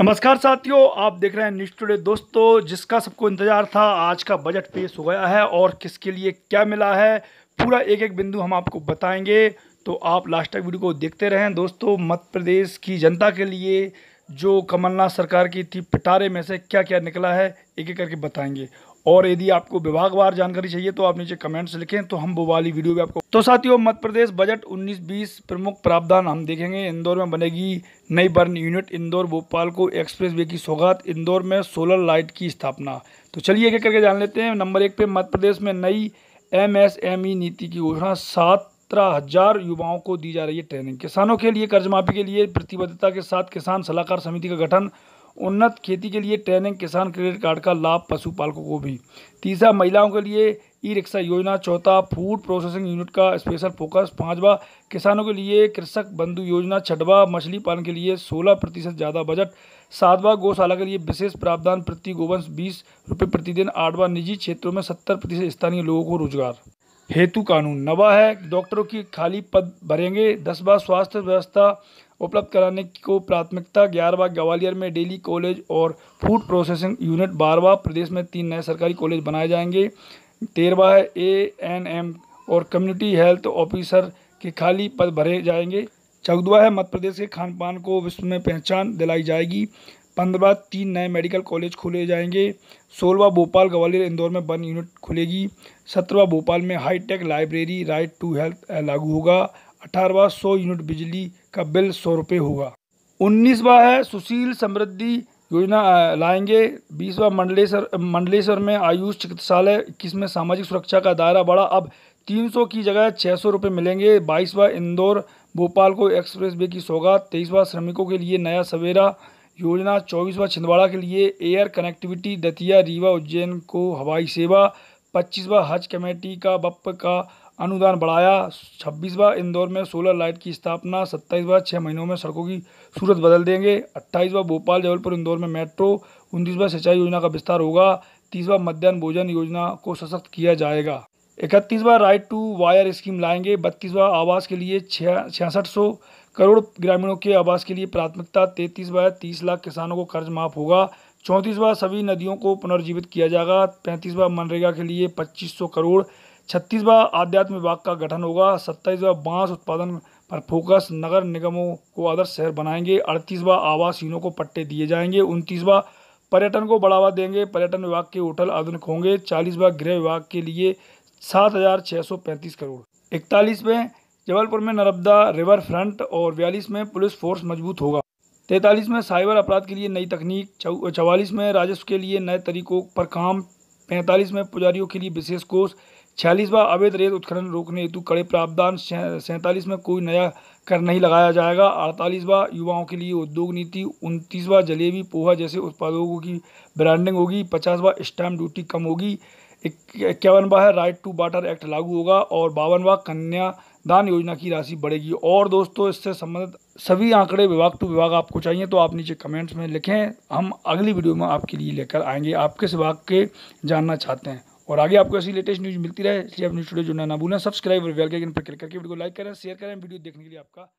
नमस्कार साथियों आप देख रहे हैं न्यूज टूडे दोस्तों जिसका सबको इंतजार था आज का बजट पेश हो गया है और किसके लिए क्या मिला है पूरा एक एक बिंदु हम आपको बताएंगे तो आप लास्ट तक वीडियो को देखते रहें दोस्तों मध्य प्रदेश की जनता के लिए जो कमलनाथ सरकार की थी पिटारे में से क्या क्या निकला है एक एक करके बताएंगे और यदि आपको विभागवार जानकारी चाहिए तो आप नीचे कमेंट्स लिखें तो हम वो वाली वीडियो भी आपको तो साथियों मध्य प्रदेश बजट 19-20 प्रमुख प्रावधान हम देखेंगे इंदौर में बनेगी नई बर्न यूनिट इंदौर भोपाल को एक्सप्रेस वे की सौगात इंदौर में सोलर लाइट की स्थापना तो चलिए एक एक करके जान लेते हैं नंबर एक पे मध्य प्रदेश में नई एम नीति की घोषणा सात सत्रह हजार युवाओं को दी जा रही है ट्रेनिंग किसानों के लिए कर्ज माफी के लिए प्रतिबद्धता के साथ किसान सलाहकार समिति का गठन उन्नत खेती के लिए ट्रेनिंग किसान क्रेडिट कार्ड का लाभ पशुपालकों को भी तीसरा महिलाओं के लिए ई रिक्शा योजना चौथा फूड प्रोसेसिंग यूनिट का स्पेशल फोकस पाँचवा किसानों के लिए कृषक बंधु योजना छठवा मछली पालन के लिए सोलह प्रतिशत ज़्यादा बजट सातवा गौशाला के लिए विशेष प्रावधान प्रति गोवंश बीस रुपये प्रतिदिन आठवां निजी क्षेत्रों में सत्तर प्रतिशत स्थानीय लोगों को रोजगार हेतु कानून नवा है डॉक्टरों की खाली पद भरेंगे दसवा स्वास्थ्य व्यवस्था उपलब्ध कराने को प्राथमिकता ग्यारहवा ग्वालियर में डेली कॉलेज और फूड प्रोसेसिंग यूनिट बारहवा प्रदेश में तीन नए सरकारी कॉलेज बनाए जाएंगे तेरहवा है ए एन एम और कम्युनिटी हेल्थ ऑफिसर के खाली पद भरे जाएंगे चौदवा है मध्य प्रदेश के खान पान को विश्व में पहचान दिलाई जाएगी पंद्रह तीन नए मेडिकल कॉलेज खोले जाएंगे सोलवा भोपाल ग्वालियर इंदौर में वन यूनिट खुलेगी सत्रहवा भोपाल में high tech library right to health लागू होगा अठारहवा सौ यूनिट बिजली का बिल सौ रुपये होगा उन्नीसवा है सुशील समृद्धि योजना लाएंगे बीसवा मंडलेश्वर मंडलेश्वर में आयुष चिकित्सालय इक्कीस में सामाजिक सुरक्षा का दायरा बढ़ा अब 300 की जगह छः सौ रुपये मिलेंगे बाईसवा इंदौर भोपाल को एक्सप्रेस वे की सौगात तेईसवा श्रमिकों के लिए नया सवेरा योजना चौबीसवा छिंदवाड़ा के लिए एयर कनेक्टिविटी दतिया रीवा उज्जैन को हवाई सेवा पच्चीसवा हज कमेटी का बप का अनुदान बढ़ाया छब्बीसवा इंदौर में सोलर लाइट की स्थापना सत्ताईसवा छः महीनों में सड़कों की सूरत बदल देंगे अट्ठाईसवा भोपाल जबलपुर इंदौर में मेट्रो उनतीसवा सिंचाई योजना का विस्तार होगा तीसवा मध्यान्ह भोजन योजना को सशक्त किया जाएगा इकतीसवा राइट टू वायर स्कीम लाएंगे बत्तीसवा आवास के लिए छियासठ सौ करोड़ ग्रामीणों के आवास के लिए प्राथमिकता तैंतीस बाय तीस लाख किसानों को कर्ज माफ होगा चौंतीस बार सभी नदियों को पुनर्जीवित किया जाएगा पैंतीस बार मनरेगा के लिए पच्चीस सौ करोड़ छत्तीस बार आध्यात्म विभाग का गठन होगा सत्ताईस बार बांस उत्पादन पर फोकस नगर निगमों को आदर्श शहर बनाएंगे अड़तीस बार आवासहीनों को पट्टे दिए जाएंगे उनतीस बार पर्यटन को बढ़ावा देंगे पर्यटन विभाग के होटल आधुनिक होंगे चालीस बार गृह विभाग के लिए सात हजार छः सौ पैंतीस करोड़ इकतालीस में जबलपुर में नर्मदा रिवर फ्रंट और बयालीस में पुलिस फोर्स मजबूत होगा तैंतालीस में साइबर अपराध के लिए नई तकनीक चवालीस में राजस्व के लिए नए तरीकों पर काम पैंतालीस में पुजारियों के लिए विशेष कोष छियालीसवा अवैध रेत उत्खनन रोकने हेतु कड़े प्रावधान सैंतालीस में कोई नया कर नहीं लगाया जाएगा अड़तालीसवा युवाओं के लिए उद्योग नीति उनतीसवा जलेबी पोहा जैसे उत्पादों की ब्रांडिंग होगी पचासवा स्टैम्प ड्यूटी कम होगी इक्यावनवा है राइट टू वाटर एक्ट लागू होगा और बावनवा कन्या दान योजना की राशि बढ़ेगी और दोस्तों इससे संबंधित सभी आंकड़े विभाग टू विभाग आपको चाहिए तो आप नीचे कमेंट्स में लिखें हम अगली वीडियो में आपके लिए लेकर आएंगे आप किस विभाग के जानना चाहते हैं और आगे आपको ऐसी लेटेस्ट न्यूज़ मिलती रहे इसलिए आप न्यूज़ स्टूडियो जुड़ना ना भूलें सब्सक्राइब और बेल के आइकन पर क्लिक करके वीडियो को लाइक करें शेयर करें वीडियो देखने के लिए आपका